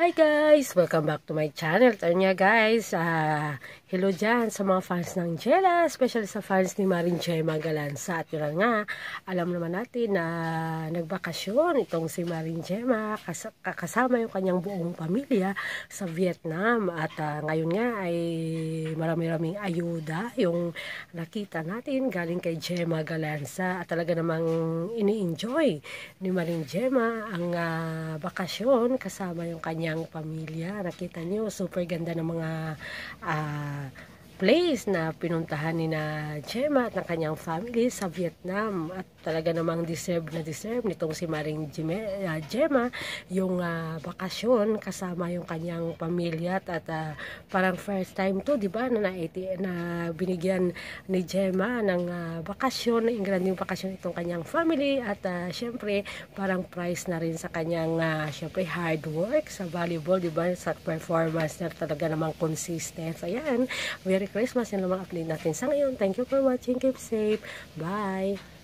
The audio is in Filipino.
Hi guys! Welcome back to my channel. Tayo niya guys, uh, hello dyan sa mga fans ng Jella, especially sa fans ni Marin Gemma Galanza. At yun nga, alam naman natin na nagbakasyon itong si Marin Gemma kas kasama yung kanyang buong pamilya sa Vietnam. At uh, ngayon nga ay marami-raming ayuda yung nakita natin galing kay Gemma Galanza. At talaga namang ini-enjoy ni Marin Gemma ang uh, bakasyon kasama yung kanyang kanyang pamilya. Nakita nyo, super ganda ng mga uh, place na pinuntahan ni na Gemma at ng kanyang family sa Vietnam at talaga namang deserve na deserve nitong si Maring ah, Gemma yung uh, bakasyon kasama yung kanyang pamilya at, uh, parang first time to di ba na na, na binigyan ni Gemma ng uh, bakasyon na ingranding bakasyon itong kanyang family at uh, syempre parang prize na rin sa kanyang uh, syempre hard work sa volleyball di ba sa performance na talaga namang consistent ayan very Merry Christmas. Yan lumang update natin sa ngayon. Thank you for watching. Keep safe. Bye!